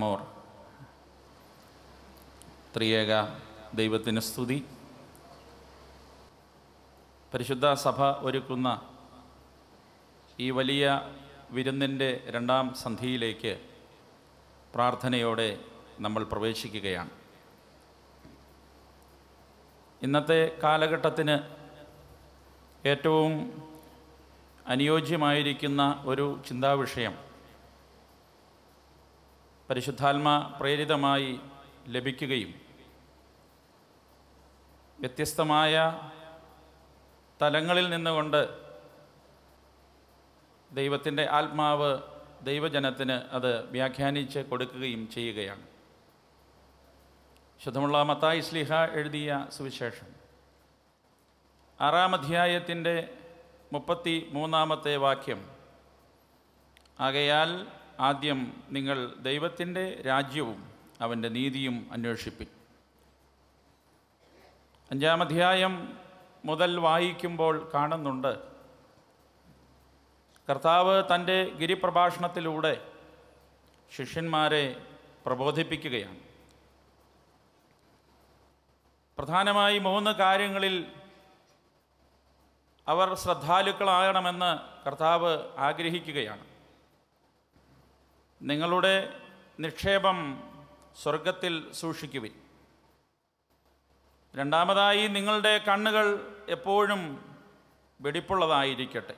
more ത്രിയേക ദൈവത്തിന് സ്തുതി പരിശുദ്ധ സഭ ഒരുക്കുന്ന ഈ വലിയ വിരുന്നിൻ്റെ രണ്ടാം സന്ധിയിലേക്ക് പ്രാർത്ഥനയോടെ നമ്മൾ പ്രവേശിക്കുകയാണ് ഇന്നത്തെ കാലഘട്ടത്തിന് ഏറ്റവും അനുയോജ്യമായിരിക്കുന്ന ഒരു ചിന്താവിഷയം പരിശുദ്ധാത്മ പ്രേരിതമായി ലഭിക്കുകയും വ്യത്യസ്തമായ തലങ്ങളിൽ നിന്നുകൊണ്ട് ദൈവത്തിൻ്റെ ആത്മാവ് ദൈവജനത്തിന് അത് വ്യാഖ്യാനിച്ച് കൊടുക്കുകയും ചെയ്യുകയാണ് ശുദ്ധമുള്ള മത്തായി സ്ലിഹ എഴുതിയ സുവിശേഷം ആറാം അധ്യായത്തിൻ്റെ മുപ്പത്തി മൂന്നാമത്തെ വാക്യം ആകയാൽ ആദ്യം നിങ്ങൾ ദൈവത്തിൻ്റെ രാജ്യവും അവൻ്റെ നീതിയും അന്വേഷിപ്പിൻ അഞ്ചാം അധ്യായം മുതൽ വായിക്കുമ്പോൾ കാണുന്നുണ്ട് കർത്താവ് തൻ്റെ ഗിരിപ്രഭാഷണത്തിലൂടെ ശിഷ്യന്മാരെ പ്രബോധിപ്പിക്കുകയാണ് പ്രധാനമായി മൂന്ന് കാര്യങ്ങളിൽ അവർ ശ്രദ്ധാലുക്കളാകണമെന്ന് കർത്താവ് ആഗ്രഹിക്കുകയാണ് നിങ്ങളുടെ നിക്ഷേപം സ്വർഗത്തിൽ സൂക്ഷിക്കുവിൻ രണ്ടാമതായി നിങ്ങളുടെ കണ്ണുകൾ എപ്പോഴും വെടിപ്പുള്ളതായിരിക്കട്ടെ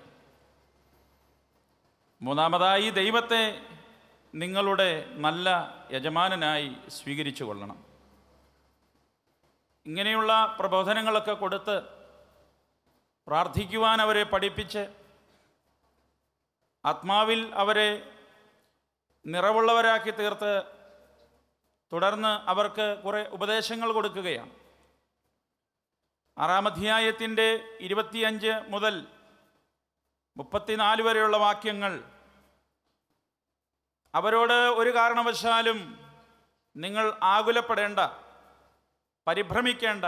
മൂന്നാമതായി ദൈവത്തെ നിങ്ങളുടെ നല്ല യജമാനായി സ്വീകരിച്ചു കൊള്ളണം ഇങ്ങനെയുള്ള പ്രബോധനങ്ങളൊക്കെ കൊടുത്ത് പ്രാർത്ഥിക്കുവാൻ അവരെ പഠിപ്പിച്ച് ആത്മാവിൽ അവരെ നിറവുള്ളവരാക്കി തീർത്ത് തുടർന്ന് അവർക്ക് കുറേ ഉപദേശങ്ങൾ കൊടുക്കുകയാണ് ആറാം അധ്യായത്തിൻ്റെ ഇരുപത്തിയഞ്ച് മുതൽ മുപ്പത്തിനാല് വരെയുള്ള വാക്യങ്ങൾ അവരോട് ഒരു കാരണവശാലും നിങ്ങൾ ആകുലപ്പെടേണ്ട പരിഭ്രമിക്കേണ്ട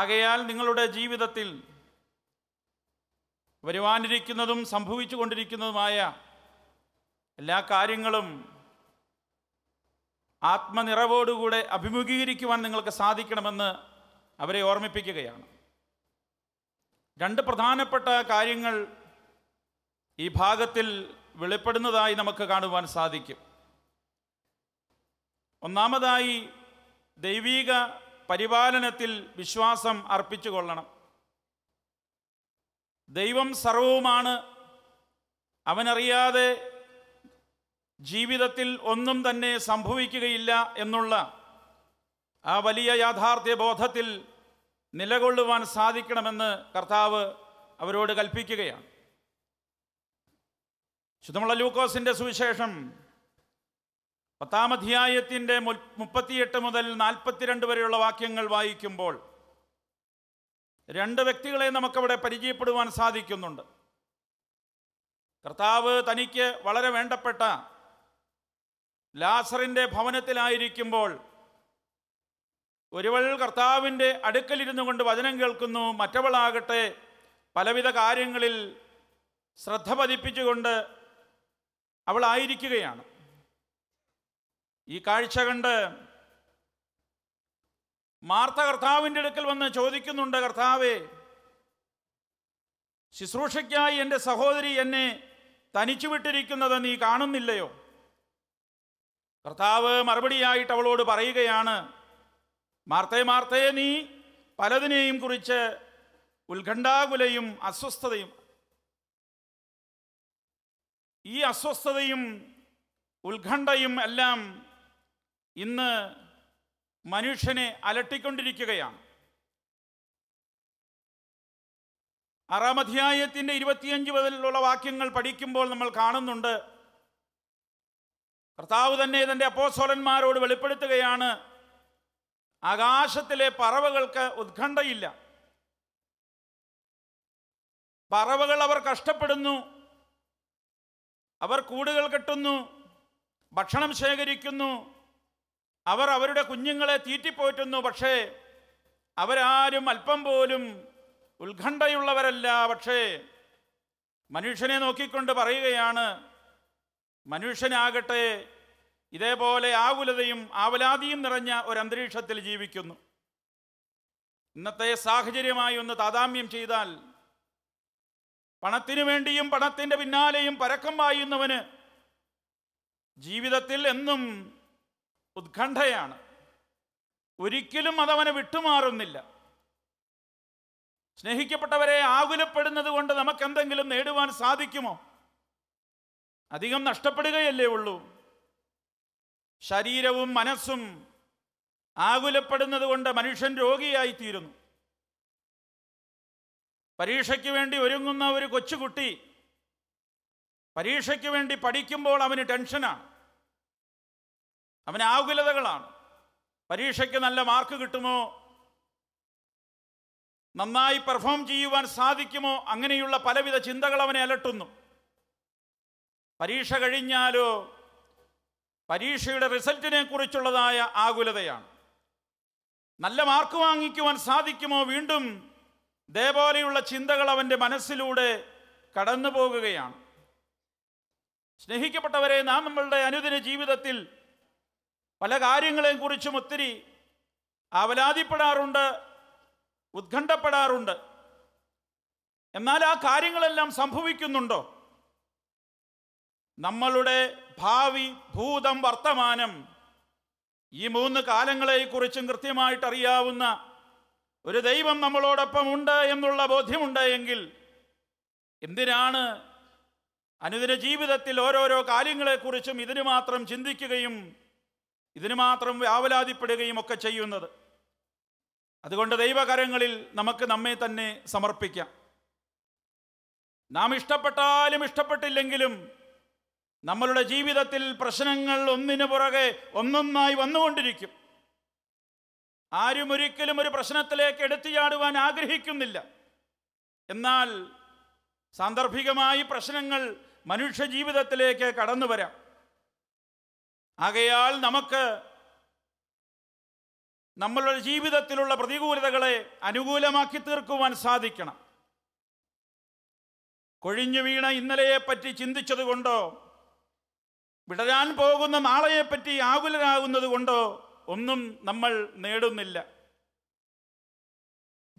ആകയാൽ നിങ്ങളുടെ ജീവിതത്തിൽ വരുവാനിരിക്കുന്നതും സംഭവിച്ചു കൊണ്ടിരിക്കുന്നതുമായ എല്ലാ കാര്യങ്ങളും ആത്മനിറവോടുകൂടെ അഭിമുഖീകരിക്കുവാൻ നിങ്ങൾക്ക് സാധിക്കണമെന്ന് അവരെ ഓർമ്മിപ്പിക്കുകയാണ് രണ്ട് പ്രധാനപ്പെട്ട കാര്യങ്ങൾ ഈ ഭാഗത്തിൽ വെളിപ്പെടുന്നതായി നമുക്ക് കാണുവാൻ സാധിക്കും ഒന്നാമതായി ദൈവീക പരിപാലനത്തിൽ വിശ്വാസം അർപ്പിച്ചു കൊള്ളണം ദൈവം സർവവുമാണ് അവനറിയാതെ ജീവിതത്തിൽ ഒന്നും തന്നെ സംഭവിക്കുകയില്ല എന്നുള്ള ആ വലിയ യാഥാർത്ഥ്യ ബോധത്തിൽ നിലകൊള്ളുവാൻ സാധിക്കണമെന്ന് കർത്താവ് അവരോട് കൽപ്പിക്കുകയാണ് ശുദ്ധമുള്ള ലൂക്കോസിൻ്റെ സുവിശേഷം പത്താം അധ്യായത്തിൻ്റെ മുപ്പത്തിയെട്ട് മുതൽ നാൽപ്പത്തിരണ്ട് വരെയുള്ള വാക്യങ്ങൾ വായിക്കുമ്പോൾ രണ്ട് വ്യക്തികളെ നമുക്കവിടെ പരിചയപ്പെടുവാൻ സാധിക്കുന്നുണ്ട് കർത്താവ് തനിക്ക് വളരെ വേണ്ടപ്പെട്ട ലാസറിൻ്റെ ഭവനത്തിലായിരിക്കുമ്പോൾ ഒരുവൾ കർത്താവിൻ്റെ അടുക്കലിരുന്നു കൊണ്ട് വചനം കേൾക്കുന്നു മറ്റവളാകട്ടെ പലവിധ കാര്യങ്ങളിൽ ശ്രദ്ധ പതിപ്പിച്ചുകൊണ്ട് അവളായിരിക്കുകയാണ് ഈ കാഴ്ച കണ്ട് മാർത്ത കർത്താവിൻ്റെ അടുക്കൽ വന്ന് ചോദിക്കുന്നുണ്ട് കർത്താവേ ശുശ്രൂഷയ്ക്കായി എൻ്റെ സഹോദരി എന്നെ തനിച്ചു വിട്ടിരിക്കുന്നത് നീ കാണുന്നില്ലയോ കർത്താവ് മറുപടിയായിട്ട് അവളോട് പറയുകയാണ് മാർത്തേ മാർത്തേ നീ പലതിനെയും കുറിച്ച് ഉത്കണ്ഠാകുലയും അസ്വസ്ഥതയും ഈ അസ്വസ്ഥതയും ഉത്കണ്ഠയും എല്ലാം ഇന്ന് മനുഷ്യനെ അലട്ടിക്കൊണ്ടിരിക്കുകയാണ് ആറാം അധ്യായത്തിൻ്റെ ഇരുപത്തിയഞ്ച് മുതലുള്ള വാക്യങ്ങൾ പഠിക്കുമ്പോൾ നമ്മൾ കാണുന്നുണ്ട് കർത്താവ് തന്നെ തൻ്റെ അപ്പോസോലന്മാരോട് വെളിപ്പെടുത്തുകയാണ് ആകാശത്തിലെ പറവകൾക്ക് ഉത്കണ്ഠയില്ല പറവകൾ അവർ കഷ്ടപ്പെടുന്നു അവർ കൂടുകൾ കെട്ടുന്നു ഭക്ഷണം ശേഖരിക്കുന്നു അവർ അവരുടെ കുഞ്ഞുങ്ങളെ തീറ്റിപ്പോറ്റുന്നു പക്ഷേ അവരാരും അല്പം പോലും ഉത്കണ്ഠയുള്ളവരല്ല പക്ഷേ മനുഷ്യനെ നോക്കിക്കൊണ്ട് പറയുകയാണ് മനുഷ്യനാകട്ടെ ഇതേപോലെ ആകുലതയും ആവലാതിയും നിറഞ്ഞ ഒരു അന്തരീക്ഷത്തിൽ ജീവിക്കുന്നു ഇന്നത്തെ സാഹചര്യമായി ഒന്ന് താതാമ്യം ചെയ്താൽ പണത്തിനു വേണ്ടിയും പണത്തിൻ്റെ പിന്നാലെയും പരക്കം വായുന്നവന് ജീവിതത്തിൽ എന്നും ഉത്കണ്ഠയാണ് ഒരിക്കലും അതവനെ വിട്ടുമാറുന്നില്ല സ്നേഹിക്കപ്പെട്ടവരെ ആകുലപ്പെടുന്നത് കൊണ്ട് നമുക്കെന്തെങ്കിലും നേടുവാൻ സാധിക്കുമോ അധികം നഷ്ടപ്പെടുകയല്ലേ ഉള്ളൂ ശരീരവും മനസ്സും ആകുലപ്പെടുന്നത് കൊണ്ട് മനുഷ്യൻ രോഗിയായിത്തീരുന്നു പരീക്ഷയ്ക്ക് വേണ്ടി ഒരുങ്ങുന്ന ഒരു കൊച്ചുകുട്ടി പരീക്ഷയ്ക്ക് വേണ്ടി പഠിക്കുമ്പോൾ അവന് ടെൻഷനാണ് അവൻ ആകുലതകളാണ് പരീക്ഷയ്ക്ക് നല്ല മാർക്ക് കിട്ടുമോ നന്നായി പെർഫോം ചെയ്യുവാൻ സാധിക്കുമോ അങ്ങനെയുള്ള പലവിധ ചിന്തകൾ അവനെ അലട്ടുന്നു പരീക്ഷ കഴിഞ്ഞാലോ പരീക്ഷയുടെ റിസൾട്ടിനെ കുറിച്ചുള്ളതായ ആകുലതയാണ് നല്ല മാർക്ക് വാങ്ങിക്കുവാൻ സാധിക്കുമോ വീണ്ടും ഇതേപോലെയുള്ള ചിന്തകൾ അവൻ്റെ മനസ്സിലൂടെ കടന്നു പോകുകയാണ് സ്നേഹിക്കപ്പെട്ടവരെ നാം നമ്മളുടെ അനുദിന ജീവിതത്തിൽ പല കാര്യങ്ങളെയും കുറിച്ചും ഒത്തിരി അവലാതിപ്പെടാറുണ്ട് ഉത്കണ്ഠപ്പെടാറുണ്ട് എന്നാൽ ആ കാര്യങ്ങളെല്ലാം സംഭവിക്കുന്നുണ്ടോ നമ്മളുടെ ഭാവി ഭൂതം വർത്തമാനം ഈ മൂന്ന് കാലങ്ങളെക്കുറിച്ചും കൃത്യമായിട്ട് അറിയാവുന്ന ഒരു ദൈവം നമ്മളോടൊപ്പം ഉണ്ട് എന്നുള്ള ബോധ്യമുണ്ട് എങ്കിൽ എന്തിനാണ് അനുദിന ജീവിതത്തിൽ ഓരോരോ കാര്യങ്ങളെക്കുറിച്ചും ഇതിനു മാത്രം ചിന്തിക്കുകയും ഇതിനു മാത്രം വ്യാവലാതിപ്പെടുകയും ഒക്കെ ചെയ്യുന്നത് അതുകൊണ്ട് ദൈവകരങ്ങളിൽ നമുക്ക് നമ്മെ തന്നെ സമർപ്പിക്കാം നാം ഇഷ്ടപ്പെട്ടാലും ഇഷ്ടപ്പെട്ടില്ലെങ്കിലും നമ്മളുടെ ജീവിതത്തിൽ പ്രശ്നങ്ങൾ ഒന്നിനു പുറകെ ഒന്നൊന്നായി വന്നുകൊണ്ടിരിക്കും ആരും ഒരിക്കലും ഒരു പ്രശ്നത്തിലേക്ക് എടുത്തിയാടുവാൻ ആഗ്രഹിക്കുന്നില്ല എന്നാൽ സാന്ദർഭികമായി പ്രശ്നങ്ങൾ മനുഷ്യ ജീവിതത്തിലേക്ക് കടന്നു വരാം ആകയാൽ നമുക്ക് നമ്മളുടെ ജീവിതത്തിലുള്ള പ്രതികൂലതകളെ അനുകൂലമാക്കി തീർക്കുവാൻ സാധിക്കണം കൊഴിഞ്ഞു വീണ ഇന്നലെയെപ്പറ്റി ചിന്തിച്ചതുകൊണ്ടോ വിടരാൻ പോകുന്ന നാളെയെപ്പറ്റി ആകുലരാകുന്നത് കൊണ്ടോ ഒന്നും നമ്മൾ നേടുന്നില്ല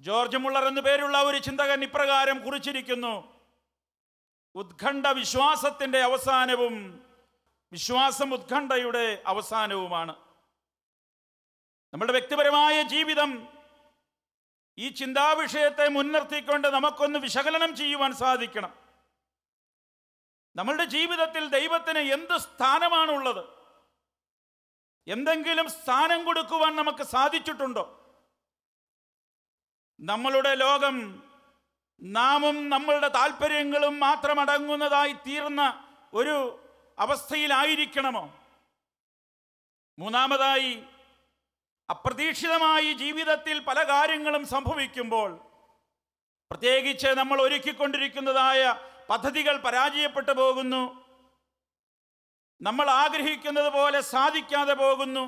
ജോർജ് മുള്ളർ എന്ന പേരുള്ള ഒരു ചിന്തകൻ ഇപ്രകാരം കുറിച്ചിരിക്കുന്നു ഉത്കണ്ഠ വിശ്വാസത്തിൻ്റെ അവസാനവും വിശ്വാസം ഉത്കണ്ഠയുടെ അവസാനവുമാണ് നമ്മുടെ വ്യക്തിപരമായ ജീവിതം ഈ ചിന്താവിഷയത്തെ മുൻനിർത്തിക്കൊണ്ട് നമുക്കൊന്ന് വിശകലനം ചെയ്യുവാൻ സാധിക്കണം നമ്മളുടെ ജീവിതത്തിൽ ദൈവത്തിന് എന്ത് സ്ഥാനമാണുള്ളത് എന്തെങ്കിലും സ്ഥാനം കൊടുക്കുവാൻ നമുക്ക് സാധിച്ചിട്ടുണ്ടോ നമ്മളുടെ ലോകം നാമും നമ്മളുടെ താല്പര്യങ്ങളും മാത്രമടങ്ങുന്നതായി തീർന്ന ഒരു അവസ്ഥയിലായിരിക്കണമോ മൂന്നാമതായി അപ്രതീക്ഷിതമായി ജീവിതത്തിൽ പല കാര്യങ്ങളും സംഭവിക്കുമ്പോൾ പ്രത്യേകിച്ച് നമ്മൾ ഒരുക്കിക്കൊണ്ടിരിക്കുന്നതായ പദ്ധതികൾ പരാജയപ്പെട്ടു പോകുന്നു നമ്മൾ ആഗ്രഹിക്കുന്നത് പോലെ സാധിക്കാതെ പോകുന്നു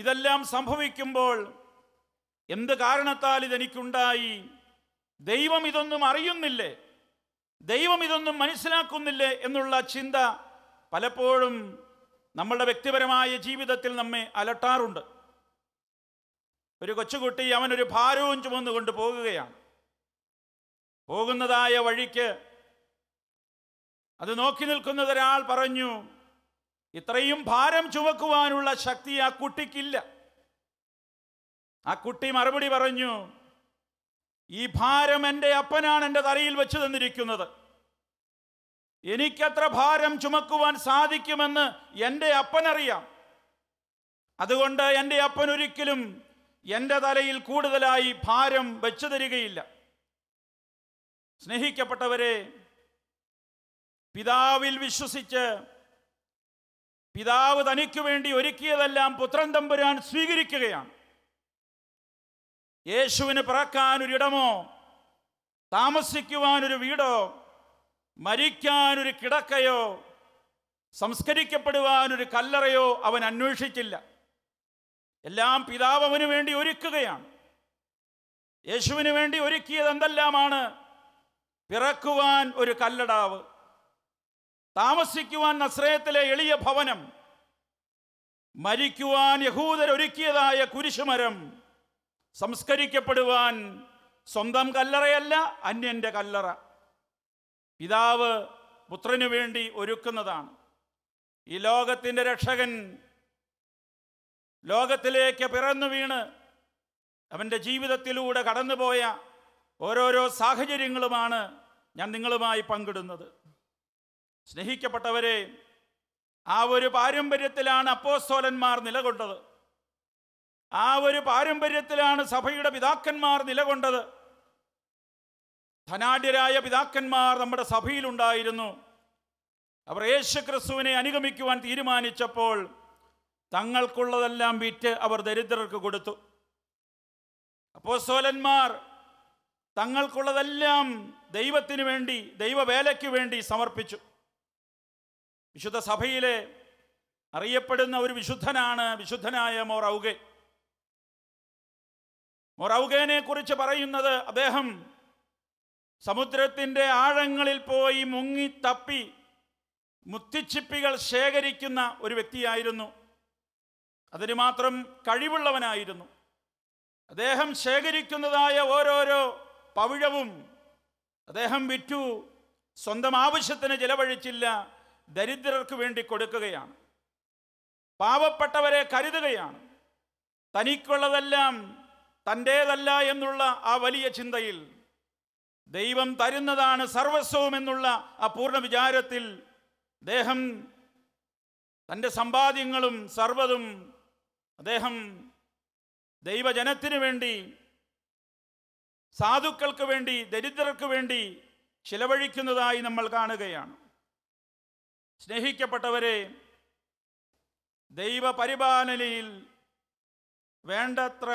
ഇതെല്ലാം സംഭവിക്കുമ്പോൾ എന്ത് കാരണത്താൽ ഇതെനിക്കുണ്ടായി ദൈവം ഇതൊന്നും അറിയുന്നില്ലേ ദൈവം ഇതൊന്നും മനസ്സിലാക്കുന്നില്ലേ എന്നുള്ള ചിന്ത പലപ്പോഴും നമ്മളുടെ വ്യക്തിപരമായ ജീവിതത്തിൽ നമ്മെ അലട്ടാറുണ്ട് ഒരു കൊച്ചുകുട്ടി അവനൊരു ഭാരവും ചുമന്നുകൊണ്ട് പോകുകയാണ് പോകുന്നതായ വഴിക്ക് അത് നോക്കി നിൽക്കുന്നത് ഒരാൾ പറഞ്ഞു ഇത്രയും ഭാരം ചുമക്കുവാനുള്ള ശക്തി ആ കുട്ടിക്കില്ല ആ കുട്ടി മറുപടി പറഞ്ഞു ഈ ഭാരം എൻ്റെ അപ്പനാണ് എൻ്റെ തലയിൽ വെച്ച് തന്നിരിക്കുന്നത് എനിക്കത്ര ഭാരം ചുമക്കുവാൻ സാധിക്കുമെന്ന് എൻ്റെ അപ്പനറിയാം അതുകൊണ്ട് എൻ്റെ അപ്പൻ ഒരിക്കലും എൻ്റെ തലയിൽ കൂടുതലായി ഭാരം വെച്ചു തരികയില്ല സ്നേഹിക്കപ്പെട്ടവരെ പിതാവിൽ വിശ്വസിച്ച് പിതാവ് തനിക്കു വേണ്ടി ഒരുക്കിയതെല്ലാം പുത്രൻ തമ്പുരാൻ സ്വീകരിക്കുകയാണ് യേശുവിന് പിറക്കാനൊരിടമോ താമസിക്കുവാനൊരു വീടോ മരിക്കാനൊരു കിടക്കയോ സംസ്കരിക്കപ്പെടുവാനൊരു കല്ലറയോ അവൻ അന്വേഷിച്ചില്ല എല്ലാം പിതാവ് അവന് വേണ്ടി ഒരുക്കുകയാണ് യേശുവിന് വേണ്ടി ഒരുക്കിയത് എന്തെല്ലാമാണ് പിറക്കുവാൻ ഒരു കല്ലടാവ് താമസിക്കുവാൻ നസ്രയത്തിലെ എളിയ ഭവനം മരിക്കുവാൻ യഹൂദരൊരുക്കിയതായ കുരിശുമരം സംസ്കരിക്കപ്പെടുവാൻ സ്വന്തം കല്ലറയല്ല അന്യൻ്റെ കല്ലറ പിതാവ് പുത്രനു വേണ്ടി ഒരുക്കുന്നതാണ് ഈ ലോകത്തിൻ്റെ രക്ഷകൻ ലോകത്തിലേക്ക് പിറന്നു വീണ് അവൻ്റെ ജീവിതത്തിലൂടെ കടന്നുപോയ ഓരോരോ സാഹചര്യങ്ങളുമാണ് ഞാൻ നിങ്ങളുമായി പങ്കിടുന്നത് സ്നേഹിക്കപ്പെട്ടവരെ ആ ഒരു പാരമ്പര്യത്തിലാണ് അപ്പോസ്തോലന്മാർ നിലകൊണ്ടത് ആ ഒരു പാരമ്പര്യത്തിലാണ് സഭയുടെ പിതാക്കന്മാർ നിലകൊണ്ടത് ധനാഢ്യരായ പിതാക്കന്മാർ നമ്മുടെ സഭയിലുണ്ടായിരുന്നു അവർ യേശുക്രിസ്തുവിനെ അനുഗമിക്കുവാൻ തീരുമാനിച്ചപ്പോൾ തങ്ങൾക്കുള്ളതെല്ലാം വിറ്റ് അവർ ദരിദ്രർക്ക് കൊടുത്തു സോലന്മാർ തങ്ങൾക്കുള്ളതെല്ലാം ദൈവത്തിനു വേണ്ടി ദൈവവേലയ്ക്ക് വേണ്ടി സമർപ്പിച്ചു വിശുദ്ധ സഭയിലെ അറിയപ്പെടുന്ന ഒരു വിശുദ്ധനാണ് വിശുദ്ധനായ മോറൗഗെ മൊറൗഗേനെ കുറിച്ച് പറയുന്നത് അദ്ദേഹം സമുദ്രത്തിൻ്റെ ആഴങ്ങളിൽ പോയി മുങ്ങി തപ്പി മുത്തിച്ചിപ്പികൾ ശേഖരിക്കുന്ന ഒരു വ്യക്തിയായിരുന്നു അതിന് മാത്രം കഴിവുള്ളവനായിരുന്നു അദ്ദേഹം ശേഖരിക്കുന്നതായ ഓരോരോ പവിഴവും അദ്ദേഹം വിറ്റു സ്വന്തം ആവശ്യത്തിന് ചിലവഴിച്ചില്ല ദരിദ്രർക്ക് വേണ്ടി കൊടുക്കുകയാണ് പാവപ്പെട്ടവരെ കരുതുകയാണ് തനിക്കുള്ളതെല്ലാം തൻ്റേതല്ല എന്നുള്ള ആ വലിയ ചിന്തയിൽ ദൈവം തരുന്നതാണ് സർവസ്വവും എന്നുള്ള ആ പൂർണ്ണ വിചാരത്തിൽ അദ്ദേഹം തൻ്റെ സമ്പാദ്യങ്ങളും സർവതും അദ്ദേഹം ദൈവജനത്തിന് വേണ്ടി സാധുക്കൾക്ക് വേണ്ടി ദരിദ്രർക്ക് വേണ്ടി ചിലവഴിക്കുന്നതായി നമ്മൾ കാണുകയാണ് സ്നേഹിക്കപ്പെട്ടവരെ ദൈവപരിപാലനയിൽ വേണ്ടത്ര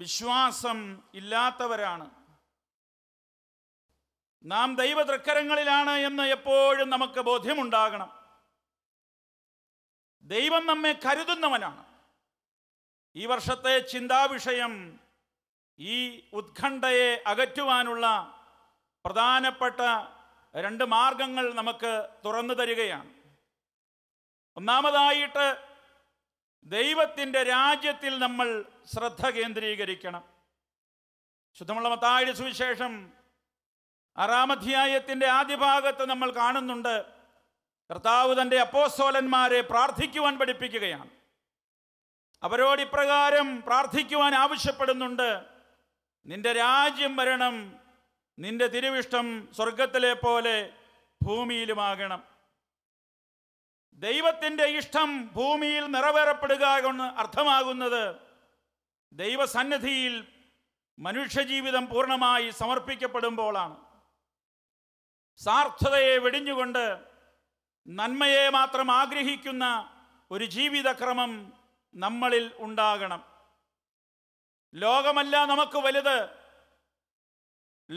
വിശ്വാസം ഇല്ലാത്തവരാണ് നാം ദൈവതൃക്കരങ്ങളിലാണ് എന്ന് എപ്പോഴും നമുക്ക് ബോധ്യമുണ്ടാകണം ദൈവം നമ്മെ കരുതുന്നവനാണ് ഈ വർഷത്തെ ചിന്താവിഷയം ഈ ഉത്കണ്ഠയെ അകറ്റുവാനുള്ള പ്രധാനപ്പെട്ട രണ്ട് മാർഗങ്ങൾ നമുക്ക് തുറന്നു തരികയാണ് ഒന്നാമതായിട്ട് ദൈവത്തിൻ്റെ രാജ്യത്തിൽ നമ്മൾ ശ്രദ്ധ കേന്ദ്രീകരിക്കണം ശുദ്ധമുള്ള മത്തായുടെ സുവിശേഷം അറാമധ്യായത്തിൻ്റെ ആദ്യ ഭാഗത്ത് നമ്മൾ കാണുന്നുണ്ട് കർത്താവ് തൻ്റെ അപ്പോസോലന്മാരെ പ്രാർത്ഥിക്കുവാൻ പഠിപ്പിക്കുകയാണ് അവരോട് ഇപ്രകാരം പ്രാർത്ഥിക്കുവാൻ ആവശ്യപ്പെടുന്നുണ്ട് നിന്റെ രാജ്യം വരണം നിന്റെ തിരുവിഷ്ടം സ്വർഗത്തിലെ പോലെ ഭൂമിയിലുമാകണം ദൈവത്തിൻ്റെ ഇഷ്ടം ഭൂമിയിൽ നിറവേറപ്പെടുക എന്ന് അർത്ഥമാകുന്നത് ദൈവസന്നിധിയിൽ മനുഷ്യജീവിതം പൂർണ്ണമായി സമർപ്പിക്കപ്പെടുമ്പോഴാണ് സാർത്ഥതയെ വെടിഞ്ഞുകൊണ്ട് നന്മയെ മാത്രം ആഗ്രഹിക്കുന്ന ഒരു ജീവിതക്രമം നമ്മളിൽ ഉണ്ടാകണം ലോകമല്ല നമുക്ക് വലുത്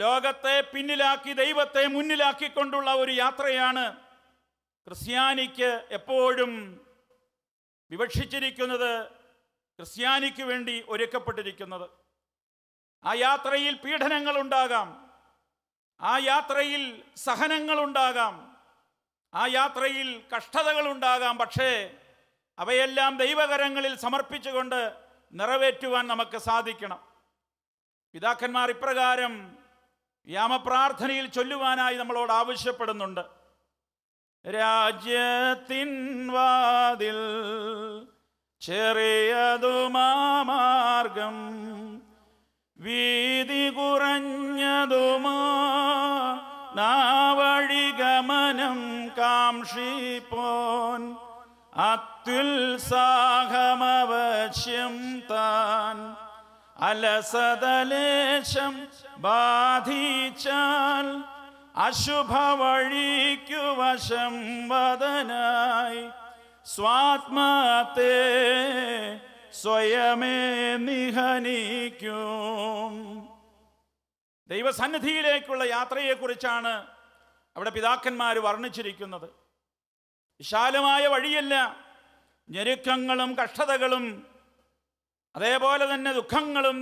ലോകത്തെ പിന്നിലാക്കി ദൈവത്തെ മുന്നിലാക്കിക്കൊണ്ടുള്ള ഒരു യാത്രയാണ് ക്രിസ്ത്യാനിക്ക് എപ്പോഴും വിവക്ഷിച്ചിരിക്കുന്നത് ക്രിസ്ത്യാനിക്ക് വേണ്ടി ഒരുക്കപ്പെട്ടിരിക്കുന്നത് ആ യാത്രയിൽ പീഡനങ്ങൾ ഉണ്ടാകാം ആ യാത്രയിൽ സഹനങ്ങൾ ഉണ്ടാകാം ആ യാത്രയിൽ കഷ്ടതകൾ ഉണ്ടാകാം പക്ഷേ അവയെല്ലാം ദൈവകരങ്ങളിൽ സമർപ്പിച്ചുകൊണ്ട് നിറവേറ്റുവാൻ നമുക്ക് സാധിക്കണം പിതാക്കന്മാർ ഇപ്രകാരം വ്യാമപ്രാർത്ഥനയിൽ ചൊല്ലുവാനായി നമ്മളോട് ആവശ്യപ്പെടുന്നുണ്ട് രാജ്യത്തിൻ വാതിൽ ചെറിയതു മാർഗം വീതി കുറഞ്ഞതുമാ നാവഴി ഗമനം കാംക്ഷിപ്പോൻ അത്യുത്സാഹമവശ്യം താൻ അലസതലേശം ബാധിച്ചാൽ അശുഭ വഴിക്കു വശം വദനായി സ്വാത്മാത്തെ സ്വയമേ നിഹനിക്കും ദൈവസന്നിധിയിലേക്കുള്ള യാത്രയെക്കുറിച്ചാണ് അവിടെ പിതാക്കന്മാർ വർണ്ണിച്ചിരിക്കുന്നത് വിശാലമായ വഴിയല്ല ഞെരുക്കങ്ങളും കഷ്ടതകളും അതേപോലെ തന്നെ ദുഃഖങ്ങളും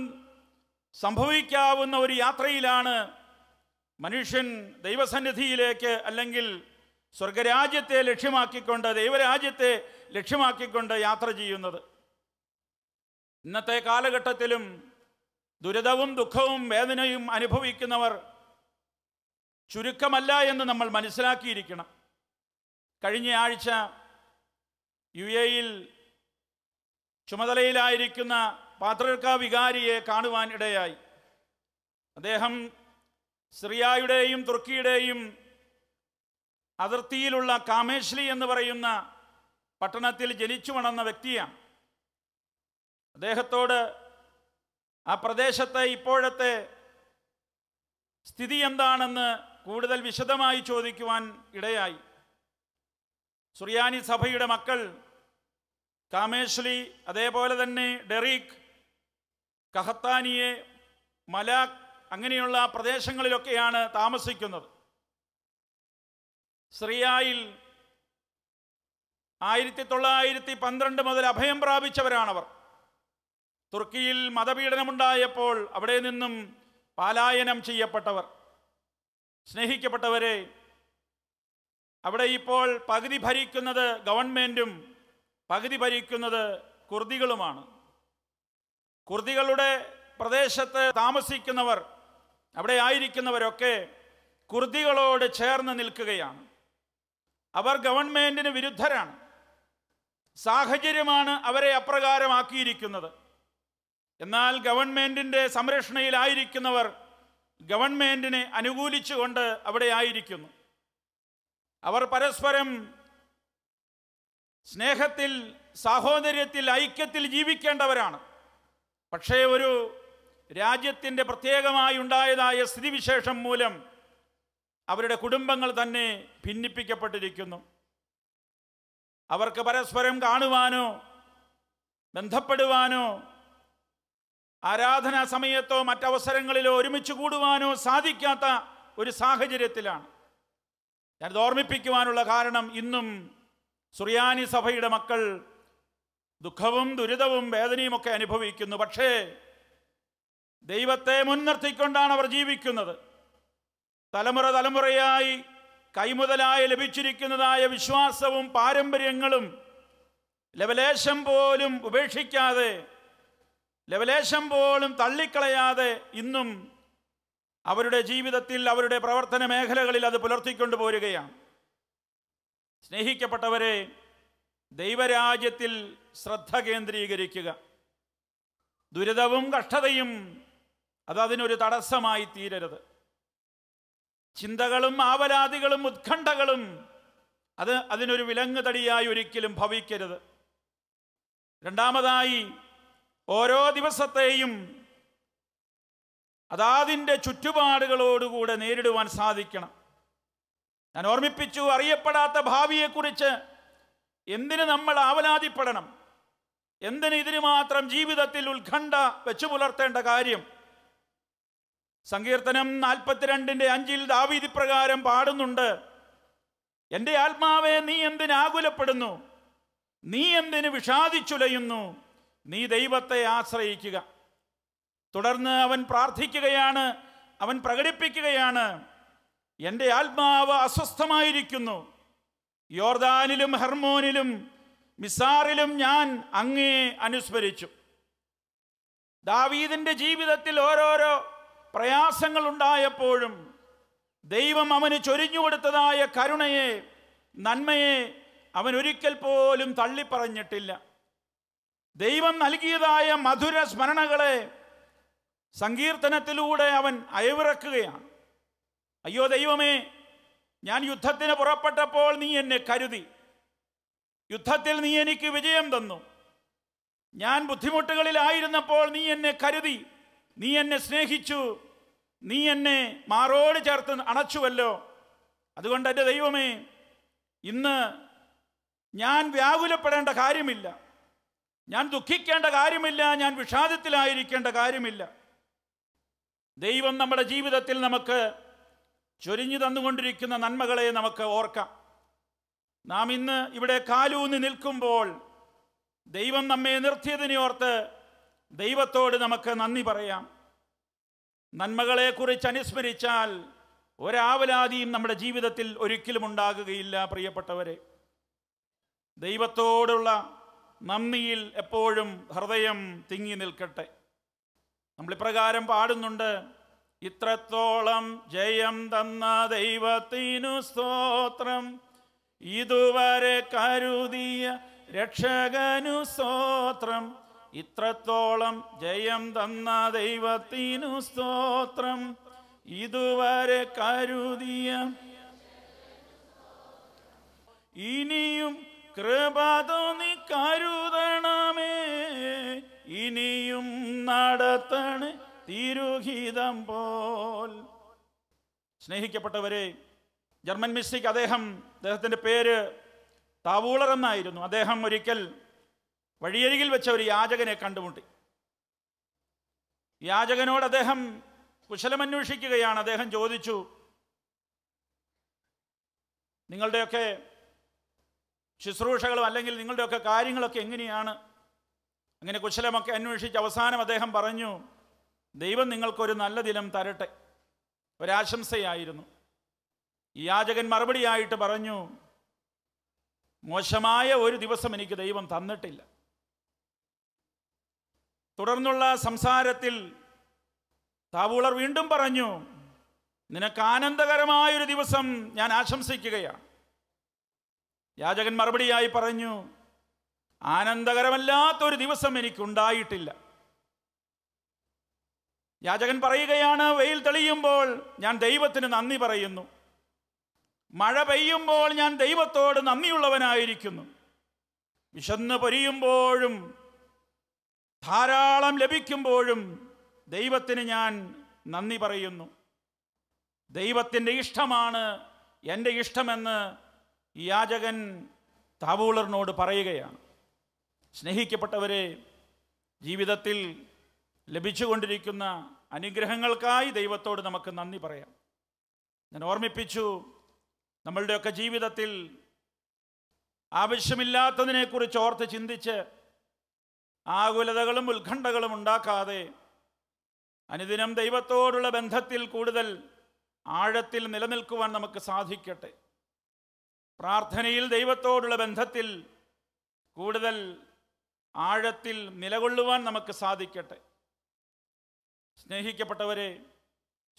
സംഭവിക്കാവുന്ന ഒരു യാത്രയിലാണ് മനുഷ്യൻ ദൈവസന്നിധിയിലേക്ക് അല്ലെങ്കിൽ സ്വർഗരാജ്യത്തെ ലക്ഷ്യമാക്കിക്കൊണ്ട് ദൈവരാജ്യത്തെ ലക്ഷ്യമാക്കിക്കൊണ്ട് യാത്ര ചെയ്യുന്നത് ഇന്നത്തെ കാലഘട്ടത്തിലും ദുരിതവും ദുഃഖവും വേദനയും അനുഭവിക്കുന്നവർ ചുരുക്കമല്ല എന്ന് നമ്മൾ മനസ്സിലാക്കിയിരിക്കണം കഴിഞ്ഞ ആഴ്ച യു എയിൽ ചുമതലയിലായിരിക്കുന്ന പാത്രക്ക വികാരിയെ കാണുവാൻ ഇടയായി അദ്ദേഹം സിറിയായുടെയും തുർക്കിയുടെയും അതിർത്തിയിലുള്ള കാമേഷ്ലി എന്ന് പറയുന്ന പട്ടണത്തിൽ ജനിച്ചു വളർന്ന വ്യക്തിയാണ് അദ്ദേഹത്തോട് ആ പ്രദേശത്തെ ഇപ്പോഴത്തെ സ്ഥിതി എന്താണെന്ന് കൂടുതൽ വിശദമായി ചോദിക്കുവാൻ ഇടയായി സുറിയാനി സഭയുടെ മക്കൾ കാമേഷ്ലി അതേപോലെ തന്നെ ഡെറീഖ് കഹത്താനിയെ മലാഖ് അങ്ങനെയുള്ള പ്രദേശങ്ങളിലൊക്കെയാണ് താമസിക്കുന്നത് ശ്രീയായിൽ ആയിരത്തി തൊള്ളായിരത്തി പന്ത്രണ്ട് മുതൽ അഭയം പ്രാപിച്ചവരാണവർ തുർക്കിയിൽ മതപീഡനമുണ്ടായപ്പോൾ അവിടെ നിന്നും പാലായനം ചെയ്യപ്പെട്ടവർ സ്നേഹിക്കപ്പെട്ടവരെ അവിടെ ഇപ്പോൾ പകുതി ഭരിക്കുന്നത് ഗവൺമെൻറ്റും പകുതി ഭരിക്കുന്നത് കുർദികളുമാണ് കുർദികളുടെ പ്രദേശത്ത് താമസിക്കുന്നവർ അവിടെ ആയിരിക്കുന്നവരൊക്കെ കുർദികളോട് ചേർന്ന് നിൽക്കുകയാണ് അവർ ഗവൺമെൻറ്റിന് വിരുദ്ധരാണ് സാഹചര്യമാണ് അവരെ അപ്രകാരമാക്കിയിരിക്കുന്നത് എന്നാൽ ഗവൺമെൻറ്റിൻ്റെ സംരക്ഷണയിലായിരിക്കുന്നവർ ഗവൺമെൻറ്റിനെ അനുകൂലിച്ചുകൊണ്ട് അവിടെ ആയിരിക്കുന്നു അവർ പരസ്പരം സ്നേഹത്തിൽ സാഹോദര്യത്തിൽ ഐക്യത്തിൽ ജീവിക്കേണ്ടവരാണ് പക്ഷേ ഒരു രാജ്യത്തിൻ്റെ പ്രത്യേകമായി ഉണ്ടായതായ സ്ഥിതിവിശേഷം മൂലം അവരുടെ കുടുംബങ്ങൾ തന്നെ ഭിന്നിപ്പിക്കപ്പെട്ടിരിക്കുന്നു അവർക്ക് പരസ്പരം കാണുവാനോ ബന്ധപ്പെടുവാനോ ആരാധനാ സമയത്തോ മറ്റവസരങ്ങളിലോ ഒരുമിച്ച് കൂടുവാനോ സാധിക്കാത്ത ഒരു സാഹചര്യത്തിലാണ് ഞാനത് ഓർമ്മിപ്പിക്കുവാനുള്ള കാരണം ഇന്നും സുറിയാനി സഭയുടെ മക്കൾ ദുഃഖവും ദുരിതവും വേദനയുമൊക്കെ അനുഭവിക്കുന്നു പക്ഷേ ദൈവത്തെ മുൻനിർത്തിക്കൊണ്ടാണ് അവർ ജീവിക്കുന്നത് തലമുറ തലമുറയായി കൈമുതലായി ലഭിച്ചിരിക്കുന്നതായ വിശ്വാസവും പാരമ്പര്യങ്ങളും ലവലേശം പോലും ഉപേക്ഷിക്കാതെ ലവലേശം പോലും തള്ളിക്കളയാതെ ഇന്നും അവരുടെ ജീവിതത്തിൽ അവരുടെ പ്രവർത്തന മേഖലകളിൽ അത് പുലർത്തിക്കൊണ്ടു പോരുകയാണ് സ്നേഹിക്കപ്പെട്ടവരെ ദൈവരാജ്യത്തിൽ ശ്രദ്ധ കേന്ദ്രീകരിക്കുക ദുരിതവും കഷ്ടതയും അത് അതിനൊരു തടസ്സമായി തീരരുത് ചിന്തകളും ആവലാതികളും ഉത്കണ്ഠകളും അത് അതിനൊരു വിലങ്ങുതടിയായി ഒരിക്കലും ഭവിക്കരുത് രണ്ടാമതായി ഓരോ ദിവസത്തെയും അതാതിൻ്റെ ചുറ്റുപാടുകളോടുകൂടെ നേരിടുവാൻ സാധിക്കണം ഞാൻ ഓർമ്മിപ്പിച്ചു അറിയപ്പെടാത്ത ഭാവിയെക്കുറിച്ച് എന്തിന് നമ്മൾ ആവലാതിപ്പെടണം എന്തിന് ഇതിന് മാത്രം ജീവിതത്തിൽ ഉത്കണ്ഠ വെച്ചു പുലർത്തേണ്ട കാര്യം സങ്കീർത്തനം നാൽപ്പത്തിരണ്ടിന്റെ അഞ്ചിൽ ദാവീതി പ്രകാരം പാടുന്നുണ്ട് എൻ്റെ ആത്മാവെ നീ എന്തിനാകുലപ്പെടുന്നു നീ എന്തിന് വിഷാദിച്ചുലയുന്നു നീ ദൈവത്തെ ആശ്രയിക്കുക തുടർന്ന് അവൻ പ്രാർത്ഥിക്കുകയാണ് അവൻ പ്രകടിപ്പിക്കുകയാണ് എൻ്റെ ആത്മാവ് അസ്വസ്ഥമായിരിക്കുന്നു യോർദാനിലും ഹെർമോനിലും മിസാറിലും ഞാൻ അങ്ങേ അനുസ്മരിച്ചു ദാവീദിൻ്റെ ജീവിതത്തിൽ ഓരോരോ പ്രയാസങ്ങൾ ഉണ്ടായപ്പോഴും ദൈവം അവന് ചൊരിഞ്ഞു കൊടുത്തതായ കരുണയെ നന്മയെ അവൻ ഒരിക്കൽ പോലും തള്ളിപ്പറഞ്ഞിട്ടില്ല ദൈവം നൽകിയതായ മധുര സ്മരണകളെ സങ്കീർത്തനത്തിലൂടെ അവൻ അയവിറക്കുകയാണ് അയ്യോ ദൈവമേ ഞാൻ യുദ്ധത്തിന് പുറപ്പെട്ടപ്പോൾ നീ എന്നെ കരുതി യുദ്ധത്തിൽ നീ എനിക്ക് വിജയം തന്നു ഞാൻ ബുദ്ധിമുട്ടുകളിലായിരുന്നപ്പോൾ നീ എന്നെ കരുതി നീ എന്നെ സ്നേഹിച്ചു നീ എന്നെ മാറോട് ചേർത്ത് അണച്ചുവല്ലോ അതുകൊണ്ട് എൻ്റെ ദൈവമേ ഇന്ന് ഞാൻ വ്യാകുലപ്പെടേണ്ട കാര്യമില്ല ഞാൻ ദുഃഖിക്കേണ്ട കാര്യമില്ല ഞാൻ വിഷാദത്തിലായിരിക്കേണ്ട കാര്യമില്ല ദൈവം നമ്മുടെ ജീവിതത്തിൽ നമുക്ക് ചൊരിഞ്ഞു തന്നുകൊണ്ടിരിക്കുന്ന നന്മകളെ നമുക്ക് ഓർക്കാം നാം ഇന്ന് ഇവിടെ കാലൂന്ന് നിൽക്കുമ്പോൾ ദൈവം നമ്മെ നിർത്തിയതിനെ ഓർത്ത് ദൈവത്തോട് നമുക്ക് നന്ദി പറയാം നന്മകളെക്കുറിച്ച് അനുസ്മരിച്ചാൽ ഒരാവലാതിയും നമ്മുടെ ജീവിതത്തിൽ ഒരിക്കലും ഉണ്ടാകുകയില്ല പ്രിയപ്പെട്ടവരെ ദൈവത്തോടുള്ള നന്ദിയിൽ എപ്പോഴും ഹൃദയം തിങ്ങി നിൽക്കട്ടെ നമ്മളിപ്രകാരം പാടുന്നുണ്ട് ഇത്രത്തോളം ജയം തന്ന ദൈവത്തിനു സ്തോത്രം ഇതുവരെ കരുതിയ രക്ഷകനു സ്തോത്രം ഇത്രത്തോളം ജയം തന്ന ദൈവത്തിനു സ്തോത്രം ഇതുവരെ കരുതിയ ഇനിയും തോന്നി കരുതണമേ ഇനിയും നടത്തണ് തിരുഹിതം പോൽ സ്നേഹിക്കപ്പെട്ടവരെ ജർമ്മൻ മിസ്റ്റിക്ക് അദ്ദേഹം അദ്ദേഹത്തിൻ്റെ പേര് താവൂളർ എന്നായിരുന്നു അദ്ദേഹം ഒരിക്കൽ വഴിയരികിൽ വെച്ച ഒരു യാചകനെ കണ്ടുമുട്ടി യാചകനോട് അദ്ദേഹം കുശലമന്വേഷിക്കുകയാണ് അദ്ദേഹം ചോദിച്ചു നിങ്ങളുടെയൊക്കെ ശുശ്രൂഷകളും അല്ലെങ്കിൽ നിങ്ങളുടെയൊക്കെ കാര്യങ്ങളൊക്കെ എങ്ങനെയാണ് അങ്ങനെ കുശലമൊക്കെ അന്വേഷിച്ച് അവസാനം അദ്ദേഹം പറഞ്ഞു ദൈവം നിങ്ങൾക്കൊരു നല്ല ദിനം തരട്ടെ ഒരാശംസയായിരുന്നു ഈ യാചകൻ മറുപടിയായിട്ട് പറഞ്ഞു മോശമായ ഒരു ദിവസം എനിക്ക് ദൈവം തന്നിട്ടില്ല തുടർന്നുള്ള സംസാരത്തിൽ താവൂളർ വീണ്ടും പറഞ്ഞു നിനക്ക് ആനന്ദകരമായൊരു ദിവസം ഞാൻ ആശംസിക്കുകയാണ് യാചകൻ മറുപടിയായി പറഞ്ഞു ആനന്ദകരമല്ലാത്തൊരു ദിവസം എനിക്കുണ്ടായിട്ടില്ല യാചകൻ പറയുകയാണ് വെയിൽ തെളിയുമ്പോൾ ഞാൻ ദൈവത്തിന് നന്ദി പറയുന്നു മഴ പെയ്യുമ്പോൾ ഞാൻ ദൈവത്തോട് നന്ദിയുള്ളവനായിരിക്കുന്നു വിശന്ന് പൊരിയുമ്പോഴും ധാരാളം ലഭിക്കുമ്പോഴും ദൈവത്തിന് ഞാൻ നന്ദി പറയുന്നു ദൈവത്തിൻ്റെ ഇഷ്ടമാണ് എൻ്റെ ഇഷ്ടമെന്ന് യാചകൻ താവൂളറിനോട് പറയുകയാണ് സ്നേഹിക്കപ്പെട്ടവരെ ജീവിതത്തിൽ ലഭിച്ചുകൊണ്ടിരിക്കുന്ന അനുഗ്രഹങ്ങൾക്കായി ദൈവത്തോട് നമുക്ക് നന്ദി പറയാം ഞാൻ ഓർമ്മിപ്പിച്ചു നമ്മളുടെയൊക്കെ ജീവിതത്തിൽ ആവശ്യമില്ലാത്തതിനെക്കുറിച്ച് ഓർത്ത് ചിന്തിച്ച് ആകുലതകളും ഉത്കണ്ഠകളും ഉണ്ടാക്കാതെ അനുദിനം ദൈവത്തോടുള്ള ബന്ധത്തിൽ കൂടുതൽ ആഴത്തിൽ നിലനിൽക്കുവാൻ നമുക്ക് സാധിക്കട്ടെ പ്രാർത്ഥനയിൽ ദൈവത്തോടുള്ള ബന്ധത്തിൽ കൂടുതൽ ആഴത്തിൽ നിലകൊള്ളുവാൻ നമുക്ക് സാധിക്കട്ടെ സ്നേഹിക്കപ്പെട്ടവരെ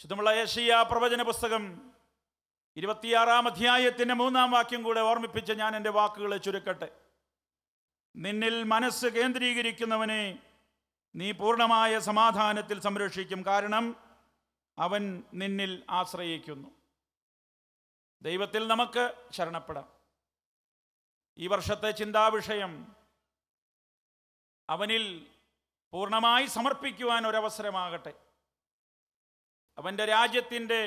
ശുദ്ധമുള്ള ഏഷ്യ പ്രവചന പുസ്തകം ഇരുപത്തിയാറാം അധ്യായത്തിൻ്റെ മൂന്നാം വാക്യം കൂടെ ഓർമ്മിപ്പിച്ച് ഞാൻ എൻ്റെ വാക്കുകളെ ചുരുക്കട്ടെ നിന്നിൽ മനസ്സ് കേന്ദ്രീകരിക്കുന്നവനെ നീ പൂർണ്ണമായ സമാധാനത്തിൽ സംരക്ഷിക്കും കാരണം അവൻ നിന്നിൽ ആശ്രയിക്കുന്നു ദൈവത്തിൽ നമുക്ക് ശരണപ്പെടാം ഈ വർഷത്തെ ചിന്താവിഷയം അവനിൽ പൂർണ്ണമായി സമർപ്പിക്കുവാൻ ഒരവസരമാകട്ടെ അവൻ്റെ രാജ്യത്തിൻ്റെ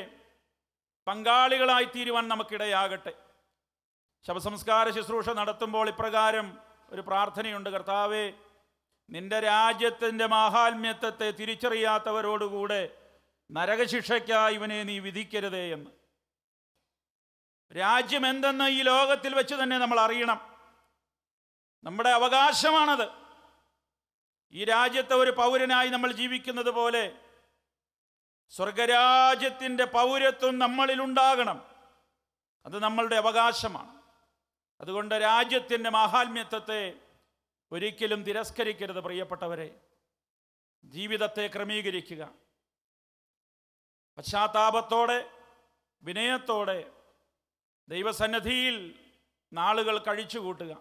പങ്കാളികളായിത്തീരുവാൻ നമുക്കിടയാകട്ടെ ശവസംസ്കാര ശുശ്രൂഷ നടത്തുമ്പോൾ ഇപ്രകാരം ഒരു പ്രാർത്ഥനയുണ്ട് കർത്താവേ നിന്റെ രാജ്യത്തിൻ്റെ മാഹാത്മ്യത്വത്തെ തിരിച്ചറിയാത്തവരോടുകൂടെ നരകശിക്ഷയ്ക്കായി ഇവനെ നീ വിധിക്കരുതേ എന്ന് രാജ്യം എന്തെന്ന് ഈ ലോകത്തിൽ വെച്ച് തന്നെ നമ്മൾ അറിയണം നമ്മുടെ അവകാശമാണത് ഈ രാജ്യത്തെ ഒരു പൗരനായി നമ്മൾ ജീവിക്കുന്നത് പോലെ സ്വർഗരാജ്യത്തിൻ്റെ പൗരത്വം നമ്മളിലുണ്ടാകണം അത് നമ്മളുടെ അവകാശമാണ് അതുകൊണ്ട് രാജ്യത്തിൻ്റെ മാഹാത്മ്യത്വത്തെ ഒരിക്കലും തിരസ്കരിക്കരുത് പ്രിയപ്പെട്ടവരെ ജീവിതത്തെ ക്രമീകരിക്കുക പശ്ചാത്താപത്തോടെ വിനയത്തോടെ ദൈവസന്നിധിയിൽ നാളുകൾ കഴിച്ചുകൂട്ടുക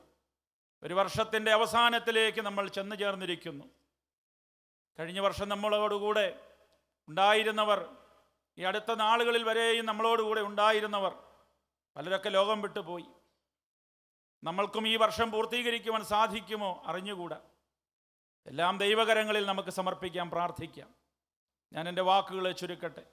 ഒരു വർഷത്തിൻ്റെ അവസാനത്തിലേക്ക് നമ്മൾ ചെന്നു ചേർന്നിരിക്കുന്നു കഴിഞ്ഞ വർഷം നമ്മളോടുകൂടെ ഉണ്ടായിരുന്നവർ ഈ അടുത്ത നാളുകളിൽ വരെയും നമ്മളോടുകൂടെ ഉണ്ടായിരുന്നവർ പലരൊക്കെ ലോകം വിട്ടുപോയി നമ്മൾക്കും ഈ വർഷം പൂർത്തീകരിക്കുവാൻ സാധിക്കുമോ അറിഞ്ഞുകൂടാ എല്ലാം ദൈവകരങ്ങളിൽ നമുക്ക് സമർപ്പിക്കാം പ്രാർത്ഥിക്കാം ഞാൻ എൻ്റെ വാക്കുകളെ ചുരുക്കട്ടെ